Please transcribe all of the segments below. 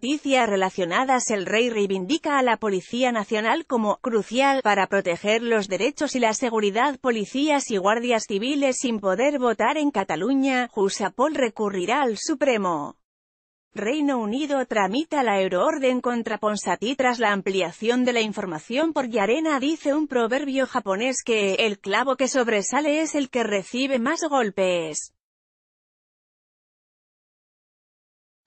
noticias relacionadas el rey reivindica a la Policía Nacional como «crucial» para proteger los derechos y la seguridad policías y guardias civiles sin poder votar en Cataluña, Jusapol recurrirá al Supremo. Reino Unido tramita la euroorden contra Ponsatí tras la ampliación de la información por Yarena dice un proverbio japonés que, el clavo que sobresale es el que recibe más golpes.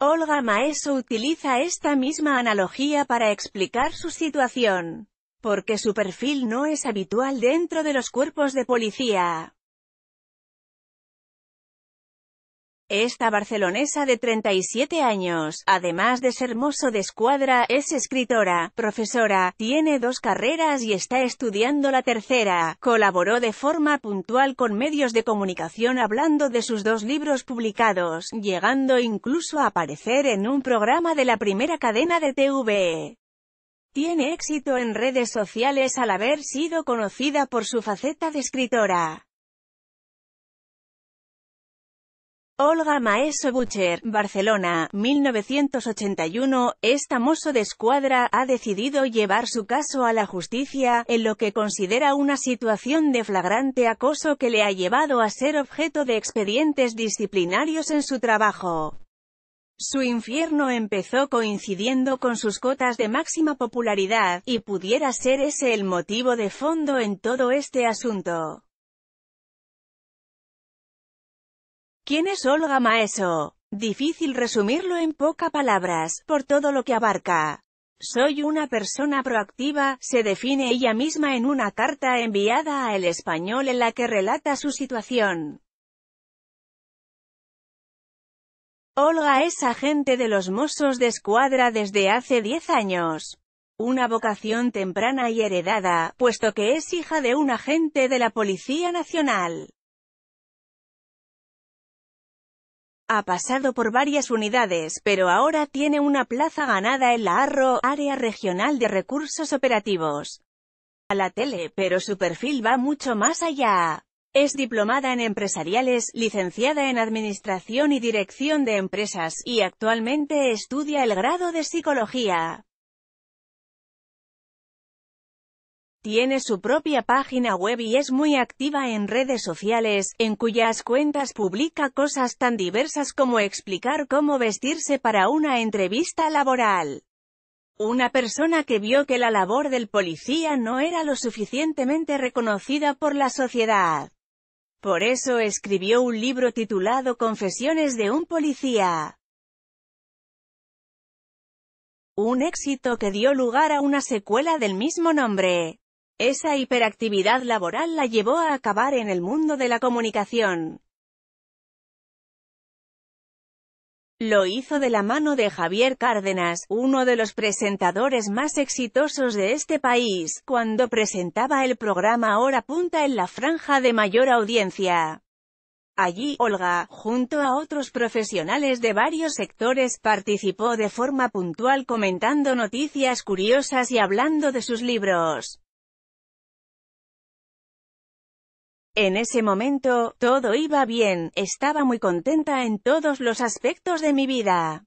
Olga Maeso utiliza esta misma analogía para explicar su situación, porque su perfil no es habitual dentro de los cuerpos de policía. Esta barcelonesa de 37 años, además de ser mozo de escuadra, es escritora, profesora, tiene dos carreras y está estudiando la tercera. Colaboró de forma puntual con medios de comunicación hablando de sus dos libros publicados, llegando incluso a aparecer en un programa de la primera cadena de TV. Tiene éxito en redes sociales al haber sido conocida por su faceta de escritora. Olga Maeso Bucher, Barcelona, 1981, esta mozo de escuadra ha decidido llevar su caso a la justicia, en lo que considera una situación de flagrante acoso que le ha llevado a ser objeto de expedientes disciplinarios en su trabajo. Su infierno empezó coincidiendo con sus cotas de máxima popularidad, y pudiera ser ese el motivo de fondo en todo este asunto. ¿Quién es Olga Maeso? Difícil resumirlo en pocas palabras, por todo lo que abarca. Soy una persona proactiva, se define ella misma en una carta enviada a El Español en la que relata su situación. Olga es agente de los Mossos de Escuadra desde hace 10 años. Una vocación temprana y heredada, puesto que es hija de un agente de la Policía Nacional. Ha pasado por varias unidades, pero ahora tiene una plaza ganada en la ARRO, Área Regional de Recursos Operativos. A la tele, pero su perfil va mucho más allá. Es diplomada en empresariales, licenciada en administración y dirección de empresas, y actualmente estudia el grado de psicología. Tiene su propia página web y es muy activa en redes sociales, en cuyas cuentas publica cosas tan diversas como explicar cómo vestirse para una entrevista laboral. Una persona que vio que la labor del policía no era lo suficientemente reconocida por la sociedad. Por eso escribió un libro titulado Confesiones de un policía. Un éxito que dio lugar a una secuela del mismo nombre. Esa hiperactividad laboral la llevó a acabar en el mundo de la comunicación. Lo hizo de la mano de Javier Cárdenas, uno de los presentadores más exitosos de este país, cuando presentaba el programa Hora Punta en la franja de mayor audiencia. Allí, Olga, junto a otros profesionales de varios sectores, participó de forma puntual comentando noticias curiosas y hablando de sus libros. En ese momento, todo iba bien, estaba muy contenta en todos los aspectos de mi vida.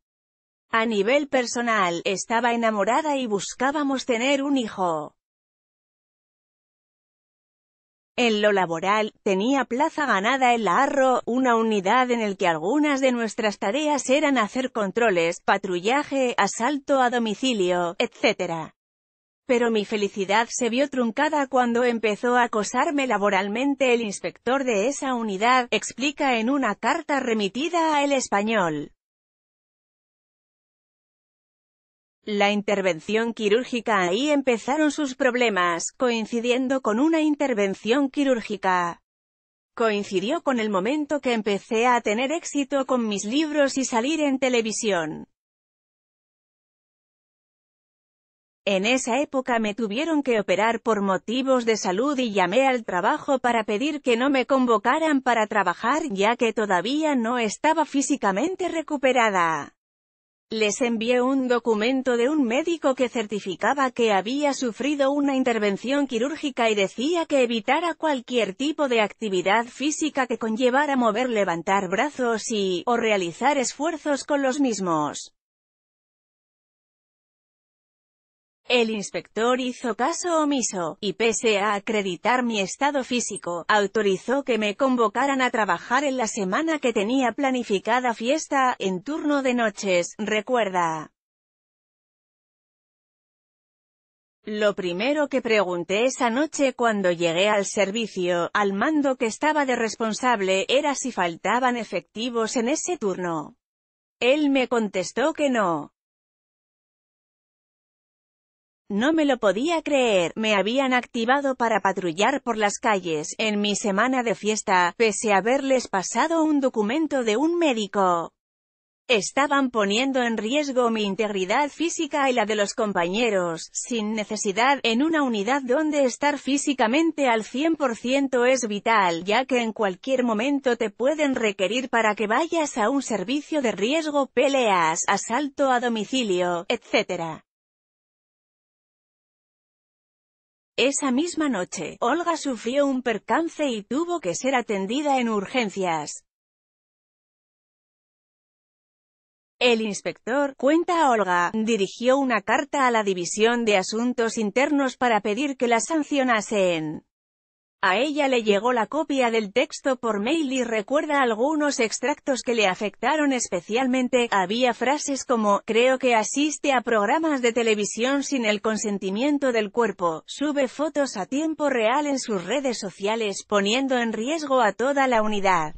A nivel personal, estaba enamorada y buscábamos tener un hijo. En lo laboral, tenía plaza ganada en la ARRO, una unidad en el que algunas de nuestras tareas eran hacer controles, patrullaje, asalto a domicilio, etc. Pero mi felicidad se vio truncada cuando empezó a acosarme laboralmente el inspector de esa unidad, explica en una carta remitida a El Español. La intervención quirúrgica ahí empezaron sus problemas, coincidiendo con una intervención quirúrgica. Coincidió con el momento que empecé a tener éxito con mis libros y salir en televisión. En esa época me tuvieron que operar por motivos de salud y llamé al trabajo para pedir que no me convocaran para trabajar ya que todavía no estaba físicamente recuperada. Les envié un documento de un médico que certificaba que había sufrido una intervención quirúrgica y decía que evitara cualquier tipo de actividad física que conllevara mover levantar brazos y, o realizar esfuerzos con los mismos. El inspector hizo caso omiso, y pese a acreditar mi estado físico, autorizó que me convocaran a trabajar en la semana que tenía planificada fiesta, en turno de noches, recuerda. Lo primero que pregunté esa noche cuando llegué al servicio, al mando que estaba de responsable, era si faltaban efectivos en ese turno. Él me contestó que no, no me lo podía creer, me habían activado para patrullar por las calles, en mi semana de fiesta, pese a haberles pasado un documento de un médico. Estaban poniendo en riesgo mi integridad física y la de los compañeros, sin necesidad, en una unidad donde estar físicamente al 100% es vital, ya que en cualquier momento te pueden requerir para que vayas a un servicio de riesgo, peleas, asalto a domicilio, etc. Esa misma noche, Olga sufrió un percance y tuvo que ser atendida en urgencias. El inspector, cuenta Olga, dirigió una carta a la División de Asuntos Internos para pedir que la sancionasen. A ella le llegó la copia del texto por mail y recuerda algunos extractos que le afectaron especialmente, había frases como, creo que asiste a programas de televisión sin el consentimiento del cuerpo, sube fotos a tiempo real en sus redes sociales poniendo en riesgo a toda la unidad.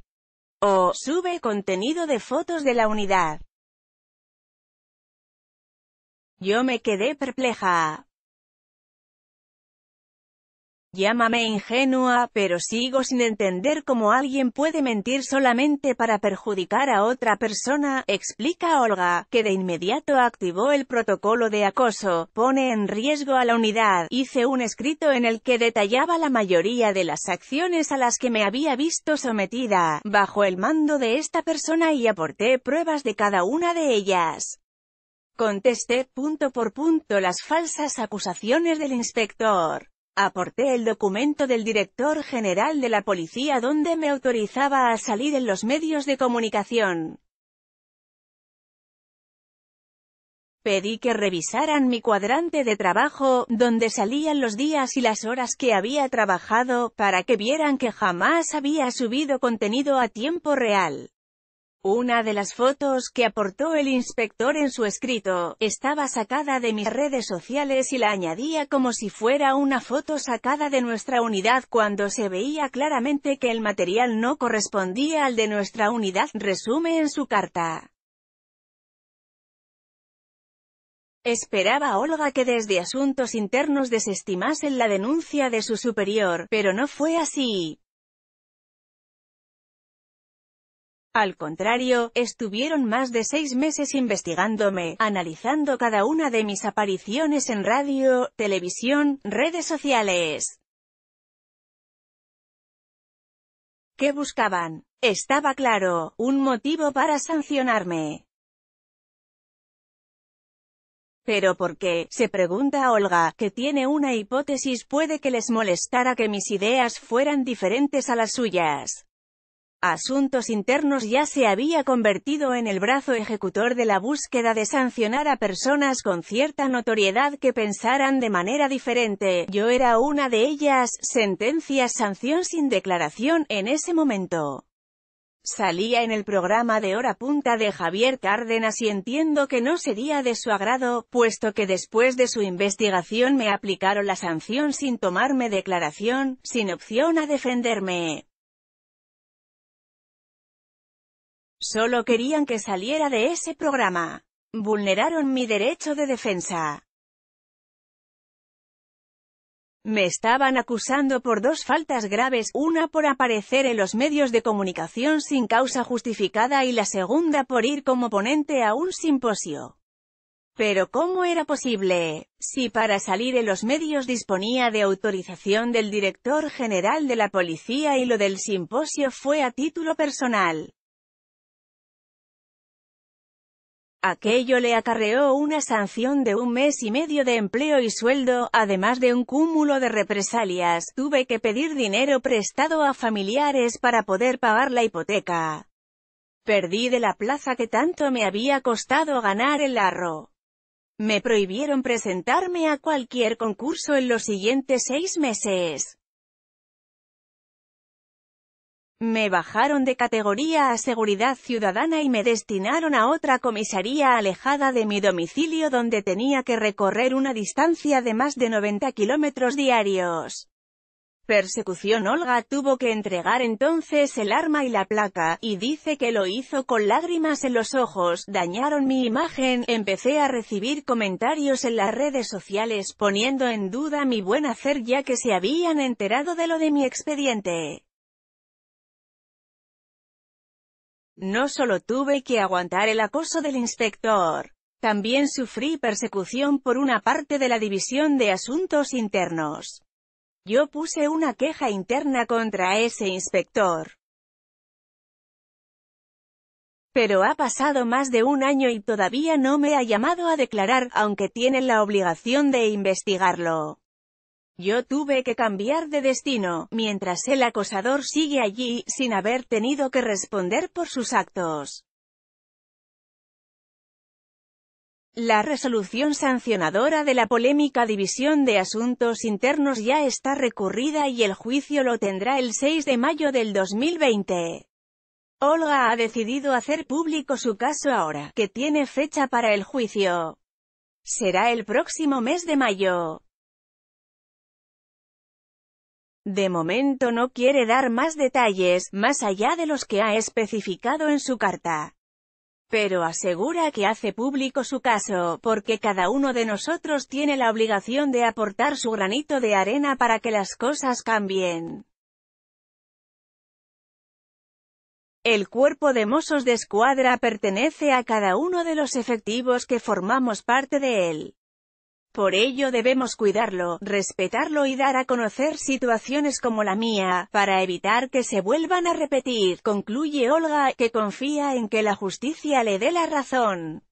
O, sube contenido de fotos de la unidad. Yo me quedé perpleja. Llámame ingenua, pero sigo sin entender cómo alguien puede mentir solamente para perjudicar a otra persona, explica Olga, que de inmediato activó el protocolo de acoso, pone en riesgo a la unidad, hice un escrito en el que detallaba la mayoría de las acciones a las que me había visto sometida, bajo el mando de esta persona y aporté pruebas de cada una de ellas. Contesté punto por punto las falsas acusaciones del inspector. Aporté el documento del director general de la policía donde me autorizaba a salir en los medios de comunicación. Pedí que revisaran mi cuadrante de trabajo, donde salían los días y las horas que había trabajado, para que vieran que jamás había subido contenido a tiempo real. Una de las fotos que aportó el inspector en su escrito, estaba sacada de mis redes sociales y la añadía como si fuera una foto sacada de nuestra unidad cuando se veía claramente que el material no correspondía al de nuestra unidad, resume en su carta. Esperaba Olga que desde asuntos internos desestimasen la denuncia de su superior, pero no fue así. Al contrario, estuvieron más de seis meses investigándome, analizando cada una de mis apariciones en radio, televisión, redes sociales. ¿Qué buscaban? Estaba claro, un motivo para sancionarme. ¿Pero por qué? Se pregunta Olga, que tiene una hipótesis puede que les molestara que mis ideas fueran diferentes a las suyas. Asuntos Internos ya se había convertido en el brazo ejecutor de la búsqueda de sancionar a personas con cierta notoriedad que pensaran de manera diferente. Yo era una de ellas, sentencias sanción sin declaración, en ese momento. Salía en el programa de Hora Punta de Javier Cárdenas y entiendo que no sería de su agrado, puesto que después de su investigación me aplicaron la sanción sin tomarme declaración, sin opción a defenderme. Solo querían que saliera de ese programa. Vulneraron mi derecho de defensa. Me estaban acusando por dos faltas graves, una por aparecer en los medios de comunicación sin causa justificada y la segunda por ir como ponente a un simposio. Pero ¿cómo era posible? Si para salir en los medios disponía de autorización del director general de la policía y lo del simposio fue a título personal. Aquello le acarreó una sanción de un mes y medio de empleo y sueldo, además de un cúmulo de represalias. Tuve que pedir dinero prestado a familiares para poder pagar la hipoteca. Perdí de la plaza que tanto me había costado ganar el arro. Me prohibieron presentarme a cualquier concurso en los siguientes seis meses. Me bajaron de categoría a seguridad ciudadana y me destinaron a otra comisaría alejada de mi domicilio donde tenía que recorrer una distancia de más de 90 kilómetros diarios. Persecución Olga tuvo que entregar entonces el arma y la placa, y dice que lo hizo con lágrimas en los ojos, dañaron mi imagen, empecé a recibir comentarios en las redes sociales poniendo en duda mi buen hacer ya que se habían enterado de lo de mi expediente. No solo tuve que aguantar el acoso del inspector, también sufrí persecución por una parte de la División de Asuntos Internos. Yo puse una queja interna contra ese inspector. Pero ha pasado más de un año y todavía no me ha llamado a declarar, aunque tienen la obligación de investigarlo. Yo tuve que cambiar de destino, mientras el acosador sigue allí, sin haber tenido que responder por sus actos. La resolución sancionadora de la polémica División de Asuntos Internos ya está recurrida y el juicio lo tendrá el 6 de mayo del 2020. Olga ha decidido hacer público su caso ahora, que tiene fecha para el juicio. Será el próximo mes de mayo. De momento no quiere dar más detalles, más allá de los que ha especificado en su carta. Pero asegura que hace público su caso, porque cada uno de nosotros tiene la obligación de aportar su granito de arena para que las cosas cambien. El cuerpo de mozos de Escuadra pertenece a cada uno de los efectivos que formamos parte de él. Por ello debemos cuidarlo, respetarlo y dar a conocer situaciones como la mía, para evitar que se vuelvan a repetir, concluye Olga, que confía en que la justicia le dé la razón.